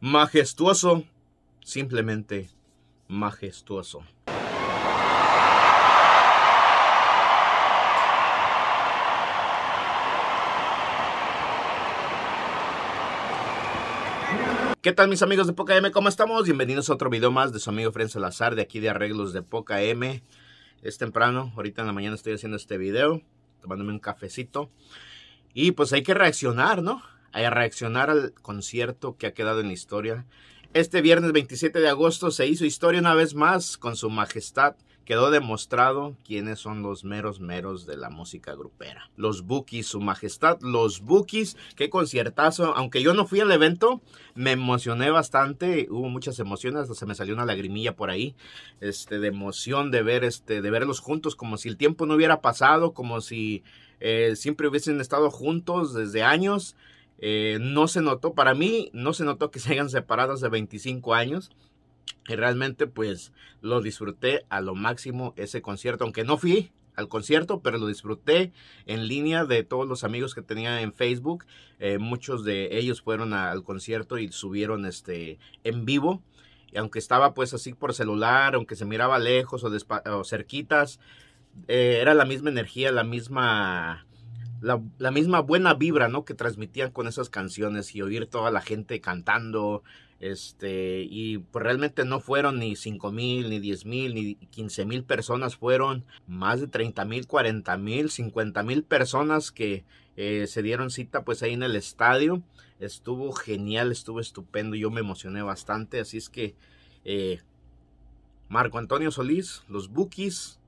majestuoso, simplemente majestuoso. ¿Qué tal mis amigos de Poca M? ¿Cómo estamos? Bienvenidos a otro video más de su amigo Frenzo Salazar de aquí de Arreglos de Poca M. Es temprano, ahorita en la mañana estoy haciendo este video, tomándome un cafecito. Y pues hay que reaccionar, ¿no? a reaccionar al concierto que ha quedado en la historia. Este viernes 27 de agosto se hizo historia una vez más con su majestad. Quedó demostrado quiénes son los meros meros de la música grupera. Los Bookies, su majestad, los Bookies, qué conciertazo. Aunque yo no fui al evento, me emocioné bastante, hubo muchas emociones, hasta se me salió una lagrimilla por ahí, este, de emoción de ver, este, de verlos juntos, como si el tiempo no hubiera pasado, como si eh, siempre hubiesen estado juntos desde años. Eh, no se notó, para mí, no se notó que se hayan separado hace 25 años. Y realmente, pues, lo disfruté a lo máximo ese concierto, aunque no fui al concierto, pero lo disfruté en línea de todos los amigos que tenía en Facebook. Eh, muchos de ellos fueron al concierto y subieron este en vivo. Y aunque estaba pues así por celular, aunque se miraba lejos o, cerquitas, eh, era la misma energía, la misma la, misma buena vibra, ¿no? Que transmitían con esas canciones y oír toda la gente cantando, este, y pues realmente no fueron ni 5 mil, ni 10 mil, ni 15 mil personas, fueron más de 30 mil, 40 mil, 50 mil personas que eh, se dieron cita pues ahí en el estadio. Estuvo genial, estuvo estupendo, yo me emocioné bastante, así es que eh, Marco Antonio Solís, los Bookies,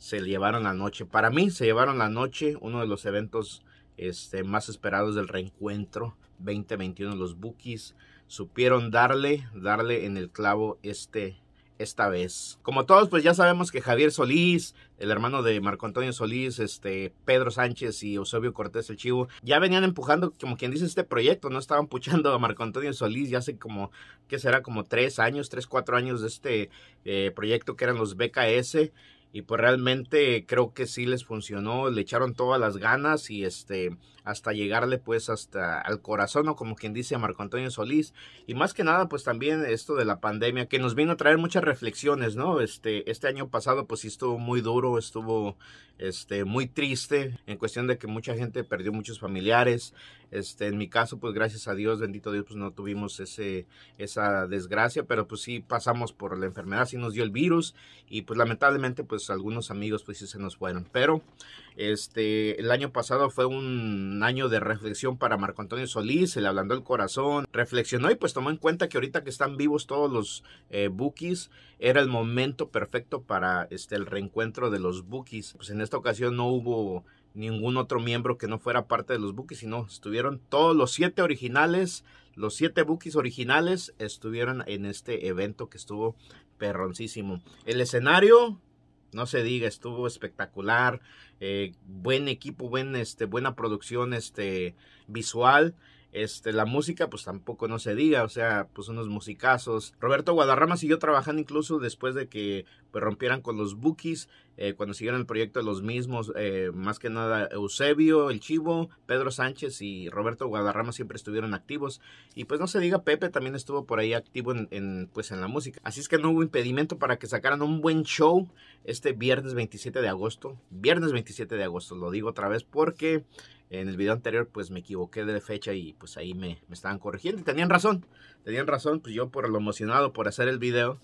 se llevaron la noche. Para mí se llevaron la noche uno de los eventos este, más esperados del reencuentro 2021. Los Bookies supieron darle, darle en el clavo este esta vez. Como todos, pues ya sabemos que Javier Solís, el hermano de Marco Antonio Solís, este, Pedro Sánchez y Eusebio Cortés el Chivo, ya venían empujando, como quien dice, este proyecto, ¿no? Estaban puchando a Marco Antonio Solís ya hace como, ¿qué será? Como tres años, tres, cuatro años de este eh, proyecto que eran los BKS y pues realmente creo que sí les funcionó, le echaron todas las ganas y este hasta llegarle pues hasta al corazón o como quien dice Marco Antonio Solís y más que nada pues también esto de la pandemia que nos vino a traer muchas reflexiones, ¿no? Este este año pasado pues estuvo muy duro, estuvo este muy triste en cuestión de que mucha gente perdió muchos familiares, este, en mi caso, pues gracias a Dios, bendito Dios, pues no tuvimos ese, esa desgracia, pero pues sí pasamos por la enfermedad, sí nos dio el virus y pues lamentablemente pues algunos amigos pues sí se nos fueron. Pero este, el año pasado fue un año de reflexión para Marco Antonio Solís, se le ablandó el corazón, reflexionó y pues tomó en cuenta que ahorita que están vivos todos los eh, bookies, era el momento perfecto para este, el reencuentro de los bookies. Pues en esta ocasión no hubo ningún otro miembro que no fuera parte de los Bookies, sino estuvieron todos los siete originales, los siete Bookies originales estuvieron en este evento que estuvo perroncísimo. El escenario, no se diga, estuvo espectacular, eh, buen equipo, buen, este, buena producción este, visual. Este, la música, pues tampoco no se diga, o sea, pues unos musicazos. Roberto Guadarrama siguió trabajando incluso después de que pues, rompieran con los Bookies, eh, cuando siguieron el proyecto de los mismos, eh, más que nada Eusebio, El Chivo, Pedro Sánchez y Roberto Guadarrama siempre estuvieron activos. Y pues no se diga, Pepe también estuvo por ahí activo en, pues, en la música. Así es que no hubo impedimento para que sacaran un buen show este viernes 27 de agosto. Viernes 27 de agosto, lo digo otra vez porque en el video anterior, pues me equivoqué de fecha y pues ahí me, me estaban corrigiendo. Y tenían razón, tenían razón, pues yo por lo emocionado por hacer el video,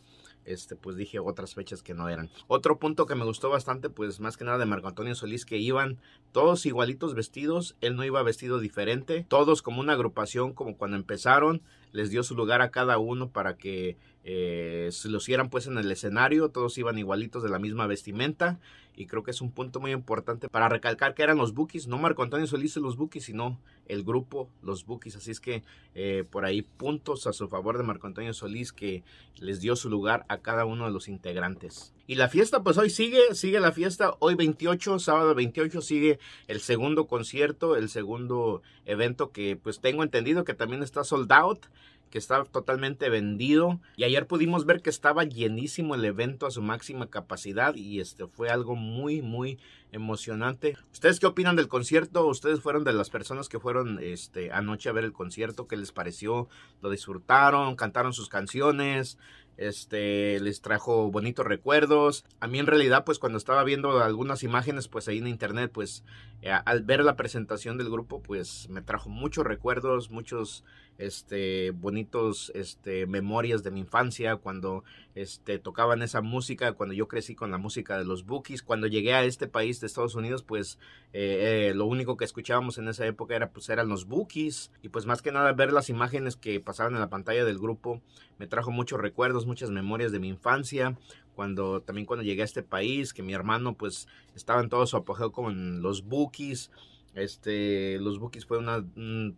este, pues dije otras fechas que no eran. Otro punto que me gustó bastante, pues más que nada de Marco Antonio Solís, que iban todos igualitos vestidos, él no iba vestido diferente, todos como una agrupación, como cuando empezaron, les dio su lugar a cada uno para que eh, se se hicieran pues en el escenario, todos iban igualitos de la misma vestimenta y creo que es un punto muy importante para recalcar que eran los Bookies, no Marco Antonio Solís y los Bookies, sino el grupo, los Bookies, así es que eh, por ahí puntos a su favor de Marco Antonio Solís que les dio su lugar a cada uno de los integrantes. Y la fiesta, pues hoy sigue, sigue la fiesta, hoy 28, sábado 28 sigue el segundo concierto, el segundo evento que pues tengo entendido que también está sold out, que está totalmente vendido. Y ayer pudimos ver que estaba llenísimo el evento a su máxima capacidad y este fue algo muy, muy emocionante. ¿Ustedes qué opinan del concierto? ¿Ustedes fueron de las personas que fueron este, anoche a ver el concierto? ¿Qué les pareció? ¿Lo disfrutaron? ¿Cantaron sus canciones? Este, les trajo bonitos recuerdos. A mí en realidad, pues cuando estaba viendo algunas imágenes, pues ahí en internet, pues eh, al ver la presentación del grupo, pues me trajo muchos recuerdos, muchos este, bonitos este, memorias de mi infancia, cuando este, tocaban esa música, cuando yo crecí con la música de los Bookies, cuando llegué a este país Estados Unidos, pues eh, eh, lo único que escuchábamos en esa época era pues eran los bookies y pues más que nada ver las imágenes que pasaban en la pantalla del grupo me trajo muchos recuerdos, muchas memorias de mi infancia, cuando también cuando llegué a este país, que mi hermano pues estaba en todo su apogeo con los bookies. Este, los Bookies fue una,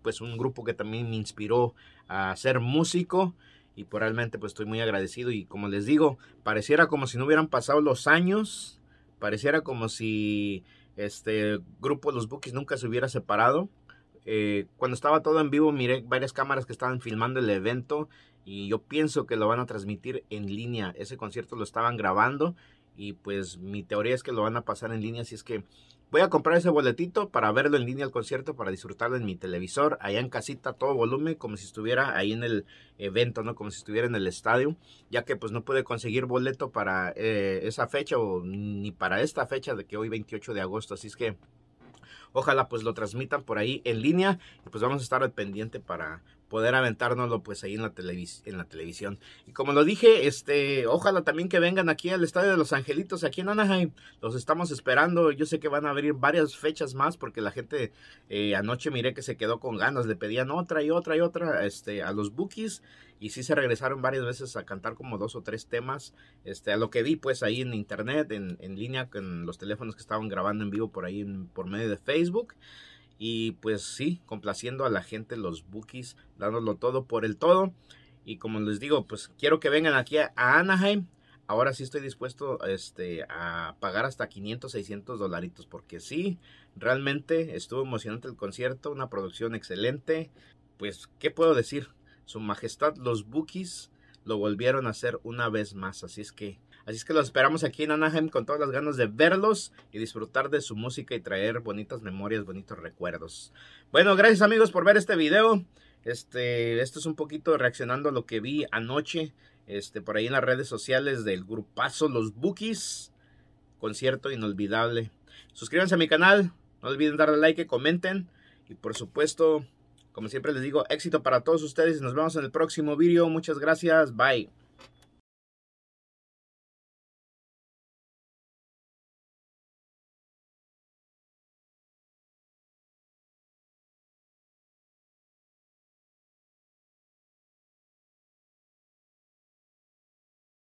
pues un grupo que también me inspiró a ser músico y pues, realmente pues estoy muy agradecido y como les digo, pareciera como si no hubieran pasado los años Pareciera como si este grupo Los Bookies nunca se hubiera separado. Eh, cuando estaba todo en vivo miré varias cámaras que estaban filmando el evento y yo pienso que lo van a transmitir en línea. Ese concierto lo estaban grabando y pues mi teoría es que lo van a pasar en línea, si es que Voy a comprar ese boletito para verlo en línea al concierto, para disfrutarlo en mi televisor, allá en casita, todo volumen, como si estuviera ahí en el evento, ¿no? Como si estuviera en el estadio, ya que pues no pude conseguir boleto para eh, esa fecha o ni para esta fecha de que hoy 28 de agosto. Así es que ojalá pues lo transmitan por ahí en línea y pues vamos a estar al pendiente para, poder aventárnoslo pues ahí en la, en la televisión. Y como lo dije, este, ojalá también que vengan aquí al Estadio de los Angelitos, aquí en Anaheim. Los estamos esperando. Yo sé que van a abrir varias fechas más porque la gente eh, anoche miré que se quedó con ganas. Le pedían otra y otra y otra este, a los bookies. Y sí se regresaron varias veces a cantar como dos o tres temas. Este, a lo que vi pues ahí en internet, en, en línea, con los teléfonos que estaban grabando en vivo por ahí por medio de Facebook. Y pues sí, complaciendo a la gente, los bookies, dándolo todo por el todo. Y como les digo, pues quiero que vengan aquí a, Anaheim. Ahora sí estoy dispuesto este, a pagar hasta 500, 600 dolaritos. Porque sí, realmente estuvo emocionante el concierto, una producción excelente. Pues, ¿qué puedo decir? Su Majestad, los bookies lo volvieron a hacer una vez más. Así es que, así es que los esperamos aquí en Anaheim con todas las ganas de verlos y disfrutar de su música y traer bonitas memorias, bonitos recuerdos. Bueno, gracias amigos por ver este video. Este, esto es un poquito reaccionando a lo que vi anoche. Este, por ahí en las redes sociales del grupazo Los Bookies. Concierto inolvidable. Suscríbanse a mi canal. No olviden darle like, comenten. Y por supuesto, como siempre les digo, éxito para todos ustedes. Nos vemos en el próximo video. Muchas gracias. Bye.